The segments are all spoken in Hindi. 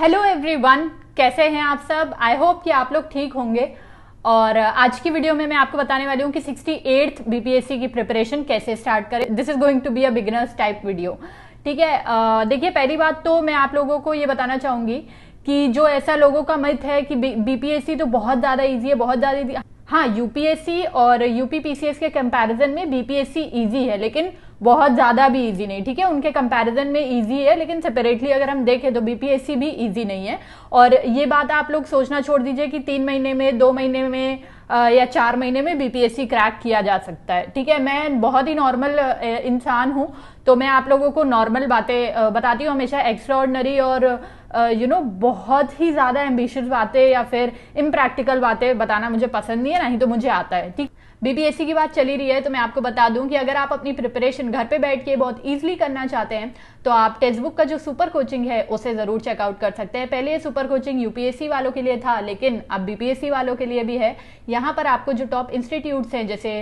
हेलो एवरीवन कैसे हैं आप सब आई होप कि आप लोग ठीक होंगे और uh, आज की वीडियो में मैं आपको बताने वाली हूँ कि सिक्सटी एट्थ बीपीएससी की प्रिपरेशन कैसे स्टार्ट करें this is going to be a beginners type video ठीक है uh, देखिए पहली बात तो मैं आप लोगों को ये बताना चाहूंगी कि जो ऐसा लोगों का मत है कि बीपीएससी तो बहुत ज्यादा ईजी है बहुत ज्यादा हाँ यूपीएससी और यूपीपीसीएस के कंपैरिजन में बीपीएससी इजी है लेकिन बहुत ज़्यादा भी इजी नहीं ठीक है उनके कंपैरिजन में इजी है लेकिन सेपरेटली अगर हम देखें तो बीपीएससी भी इजी नहीं है और ये बात आप लोग सोचना छोड़ दीजिए कि तीन महीने में दो महीने में या चार महीने में बीपीएससी क्रैक किया जा सकता है ठीक है मैं बहुत ही नॉर्मल इंसान हूँ तो मैं आप लोगों को नॉर्मल बातें बताती हूँ हमेशा एक्स्ट्रा और यू नो बहुत ही ज़्यादा एम्बिशियस बातें या फिर इम्प्रैक्टिकल बातें बताना मुझे पसंद नहीं है ना ही तो मुझे आता है ठीक बीबीएससी की बात चली रही है तो मैं आपको बता दूं कि अगर आप अपनी प्रिपरेशन घर पे बैठ के बहुत ईजिली करना चाहते हैं तो आप टेक्स्ट बुक का जो सुपर कोचिंग है उसे ज़रूर चेकआउट कर सकते हैं पहले ये सुपर कोचिंग यूपीएससी वालों के लिए था लेकिन अब बीपीएससी वालों के लिए भी है यहाँ पर आपको जो टॉप इंस्टीट्यूट हैं जैसे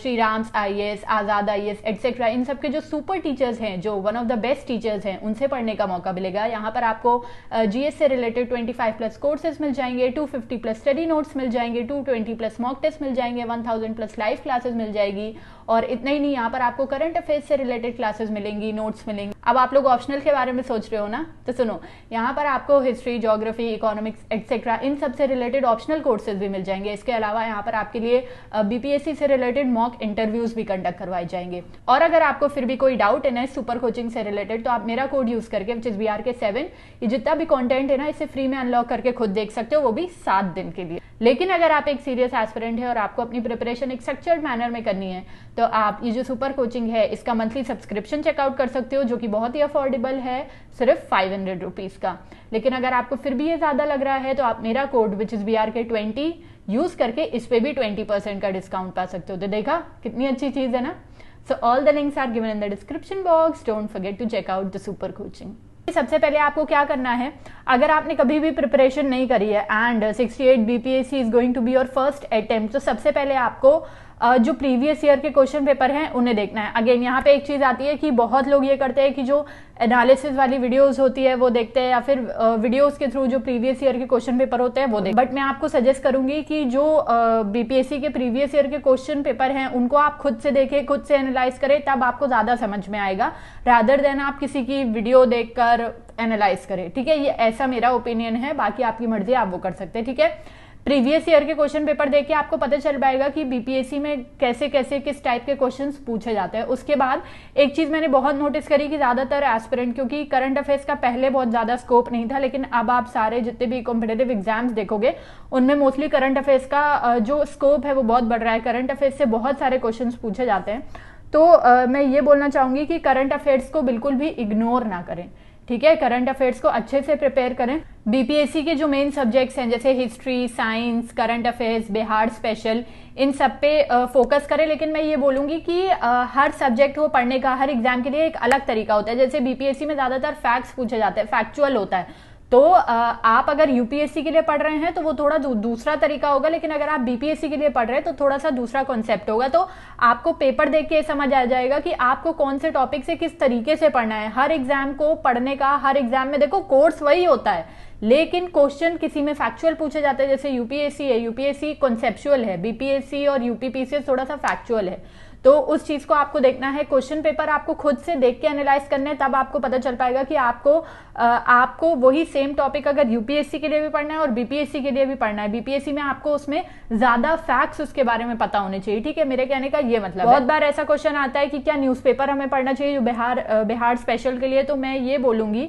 Shri Ram's I Azad I etcetera इन सबके जो सुपर टीचर्स हैं जो one of the best teachers हैं उनसे पढ़ने का मौका मिलेगा यहाँ पर आपको जीएस से रिलेटेड ट्वेंटी प्लस कोर्सेज मिल जाएंगे टू प्लस स्टडी नोट्स मिल जाएंगे टू प्लस मॉक टेस्ट मिल जाएंगे वन प्लस लाइव क्लासेस मिल जाएगी और इतना ही नहीं यहाँ पर आपको करंट अफेयर्स से रिलेटेड क्लासेस मिलेंगी नोट्स मिलेंगे अब आप लोग ऑप्शनल के बारे में सोच रहे हो ना तो सुनो यहाँ पर आपको हिस्ट्री जोग्राफी इकोनॉमिक्स एक्सेट्रा इन सब से रिलेटेड ऑप्शनल कोर्सेज भी मिल जाएंगे इसके अलावा यहाँ पर आपके लिए बीपीएससी से रिलेटेड मॉक इंटरव्यूज भी कंडक्ट करवाए जाएंगे और अगर आपको फिर भी कोई डाउट है ना सुपर कोचिंग से रिलेटेड तो आप मेरा कोड यूज करके which is B R K seven ये जितना भी कॉन्टेंट है ना इसे फ्री में अनलॉक करके खुद देख सकते हो वो भी सात दिन के लिए लेकिन अगर आप एक सीरियस एस्पिरेंट है और आपको अपनी प्रिपरेशन एक स्ट्रक्चर्ड मैनर में करनी है तो आप ये जो सुपर कोचिंग है इसका मंथली सब्सक्रिप्शन चेकआउट कर सकते हो जो कि बहुत ही अफोर्डेबल है सिर्फ फाइव हंड्रेड रुपीज का लेकिन अगर आपको फिर भी ये ज्यादा लग रहा है तो आप मेरा code which is B R K twenty use करके इस पे भी ट्वेंटी परसेंट का डिस्काउंट पा सकते हो तो देखा कितनी अच्छी चीज है ना so all the links are given in the description box don't forget to check out the super coaching सबसे पहले आपको क्या करना है अगर आपने कभी भी प्रिपरेशन नहीं करी है and 68 BPSC is going to be your first attempt तो सबसे पहले आपको जो प्रीवियस ईयर के क्वेश्चन पेपर हैं उन्हें देखना है अगेन यहाँ पे एक चीज़ आती है कि बहुत लोग ये करते हैं कि जो एनालिसिस वाली वीडियोस होती है वो देखते हैं या फिर वीडियोस के थ्रू जो प्रीवियस ईयर के क्वेश्चन पेपर होते हैं वो देख बट मैं आपको सजेस्ट करूंगी कि जो बीपीएससी के प्रीवियस ईयर के क्वेश्चन पेपर हैं उनको आप खुद से देखें खुद से एनालाइज करें तब आपको ज़्यादा समझ में आएगा रादर देन आप किसी की वीडियो देखकर एनालाइज करें ठीक है ये ऐसा मेरा ओपिनियन है बाकी आपकी मर्जी आप वो कर सकते हैं ठीक है प्रीवियस ईयर के क्वेश्चन पेपर देख के आपको पता चल पाएगा कि बीपीएससी में कैसे कैसे किस टाइप के क्वेश्चंस पूछे जाते हैं उसके बाद एक चीज मैंने बहुत नोटिस करी कि ज्यादातर एस्पिरेंट क्योंकि करंट अफेयर्स का पहले बहुत ज्यादा स्कोप नहीं था लेकिन अब आप सारे जितने भी कॉम्पिटेटिव एग्जाम्स देखोगे उनमें मोस्टली करंट अफेयर्स का जो स्कोप है वो बहुत बढ़ रहा है करंट अफेयर्स से बहुत सारे क्वेश्चन पूछे जाते हैं तो मैं ये बोलना चाहूंगी कि करंट अफेयर्स को बिल्कुल भी इग्नोर ना करें ठीक है करंट अफेयर्स को अच्छे से प्रिपेयर करें बीपीएससी के जो मेन सब्जेक्ट्स हैं जैसे history science current affairs Bihar special इन सब पे फोकस करें लेकिन मैं ये बोलूंगी कि हर सब्जेक्ट को पढ़ने का हर एग्जाम के लिए एक अलग तरीका होता है जैसे बीपीएससी में ज़्यादातर फैक्ट्स पूछे जाते हैं फैक्चुअल होता है तो आप अगर यूपीएससी के लिए पढ़ रहे हैं तो वो थोड़ा दूसरा तरीका होगा लेकिन अगर आप बीपीएससी के लिए पढ़ रहे हैं तो थोड़ा सा दूसरा कॉन्सेप्ट होगा तो आपको पेपर देख के समझ आ जाएगा कि आपको कौन से टॉपिक से किस तरीके से पढ़ना है हर एग्जाम को पढ़ने का हर एग्जाम में देखो कोर्स वही होता है लेकिन क्वेश्चन किसी में फैक्चुअल पूछे जाते हैं जैसे यूपीएससी है यूपीएससी कॉन्सेप्चुअल है बीपीएससी और यूपीपीसीएस थोड़ा सा फैक्चुअल है तो उस चीज को आपको देखना है क्वेश्चन पेपर आपको खुद से देख के एनालाइज करना है तब आपको पता चल पाएगा कि आपको आपको वही सेम टॉपिक अगर यूपीएससी के लिए भी पढ़ना है और बीपीएससी के लिए भी पढ़ना है बीपीएससी में आपको उसमें ज्यादा फैक्ट्स उसके बारे में पता होने चाहिए ठीक है मेरे कहने का ये मतलब बहुत बार ऐसा क्वेश्चन आता है कि क्या न्यूज हमें पढ़ना चाहिए जो बिहार बिहार स्पेशल के लिए तो मैं ये बोलूंगी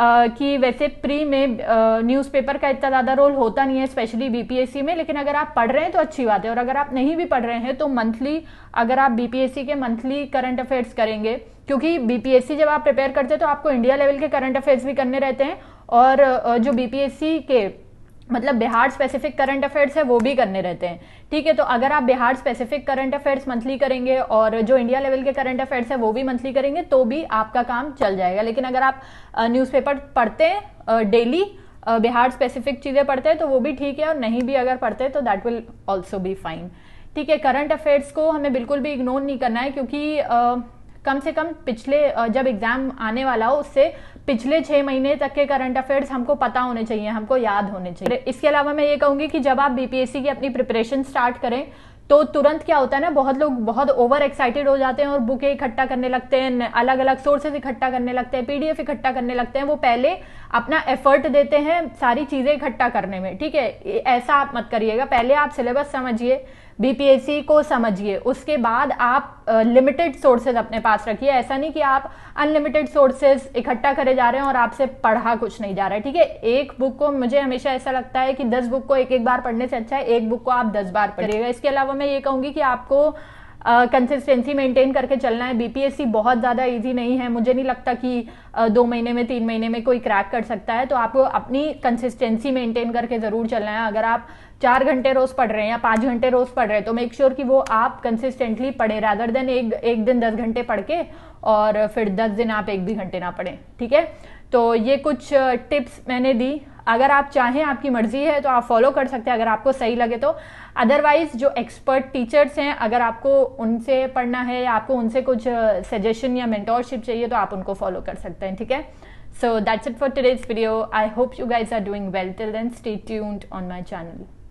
कि वैसे प्री में न्यूज़पेपर का इतना ज़्यादा रोल होता नहीं है स्पेशली बीपीएससी में लेकिन अगर आप पढ़ रहे हैं तो अच्छी बात है और अगर आप नहीं भी पढ़ रहे हैं तो मंथली अगर आप बीपीएससी के मंथली करंट अफेयर्स करेंगे क्योंकि बीपीएससी जब आप प्रिपेयर करते हैं तो आपको इंडिया लेवल के करंट अफेयर्स भी करने रहते हैं और जो बीपीएससी के मतलब बिहार स्पेसिफिक करंट अफेयर्स है वो भी करने रहते हैं ठीक है तो अगर आप Bihar specific current affairs monthly करेंगे और जो इंडिया लेवल के करंट अफेयर्स है वो भी मंथली करेंगे तो भी आपका काम चल जाएगा लेकिन अगर आप न्यूज़पेपर पढ़ते हैं डेली बिहार स्पेसिफिक चीज़ें पढ़ते हैं तो वो भी ठीक है और नहीं भी अगर पढ़ते हैं तो दैट विल ऑल्सो भी फाइन ठीक है करंट अफेयर्स को हमें बिल्कुल भी इग्नोर नहीं करना है क्योंकि uh, कम से कम पिछले जब एग्जाम आने वाला हो उससे पिछले छह महीने तक के करंट अफेयर्स हमको पता होने चाहिए हमको याद होने चाहिए इसके अलावा मैं ये कहूंगी कि जब आप बीपीएससी की अपनी प्रिपरेशन स्टार्ट करें तो तुरंत क्या होता है ना बहुत लोग बहुत ओवर एक्साइटेड हो जाते हैं और बुकें इकट्ठा करने लगते हैं अलग अलग सोर्सेज इकट्ठा करने लगते हैं पीडीएफ इकट्ठा करने लगते हैं वो पहले अपना एफर्ट देते हैं सारी चीज़ें इकट्ठा करने में ठीक है ऐसा आप मत करिएगा पहले आप सिलेबस समझिए बीपीएससी को समझिए उसके बाद आप लिमिटेड uh, सोर्सेज अपने पास रखिए ऐसा नहीं कि आप अनलिमिटेड सोर्सेज इकट्ठा करे जा रहे हैं और आपसे पढ़ा कुछ नहीं जा रहा है ठीक है एक बुक को मुझे हमेशा ऐसा लगता है कि दस बुक को एक एक बार पढ़ने से अच्छा है एक बुक को आप दस बार पढ़िएगा इसके अलावा मैं ये कहूंगी कि आपको कंसिस्टेंसी मेंटेन करके चलना है बीपीएससी बहुत ज़्यादा इजी नहीं है मुझे नहीं लगता कि uh, दो महीने में तीन महीने में कोई क्रैक कर सकता है तो आपको अपनी कंसिस्टेंसी मेंटेन करके ज़रूर चलना है अगर आप चार घंटे रोज पढ़ रहे हैं या पाँच घंटे रोज पढ़ रहे हैं तो मेक श्योर sure कि वो आप कंसिस्टेंटली पढ़े रैदर देन एक एक दिन दस घंटे पढ़ के और फिर दस दिन आप एक भी घंटे ना पढ़ें ठीक है तो ये कुछ टिप्स मैंने दी अगर आप चाहें आपकी मर्ज़ी है तो आप फॉलो कर सकते हैं अगर आपको सही लगे तो अदरवाइज़ जो एक्सपर्ट टीचर्स हैं अगर आपको उनसे पढ़ना है या आपको उनसे कुछ सजेशन या मेंटोरशिप चाहिए तो आप उनको फॉलो कर सकते हैं ठीक है so that's it for today's video I hope you guys are doing well till then stay tuned on my channel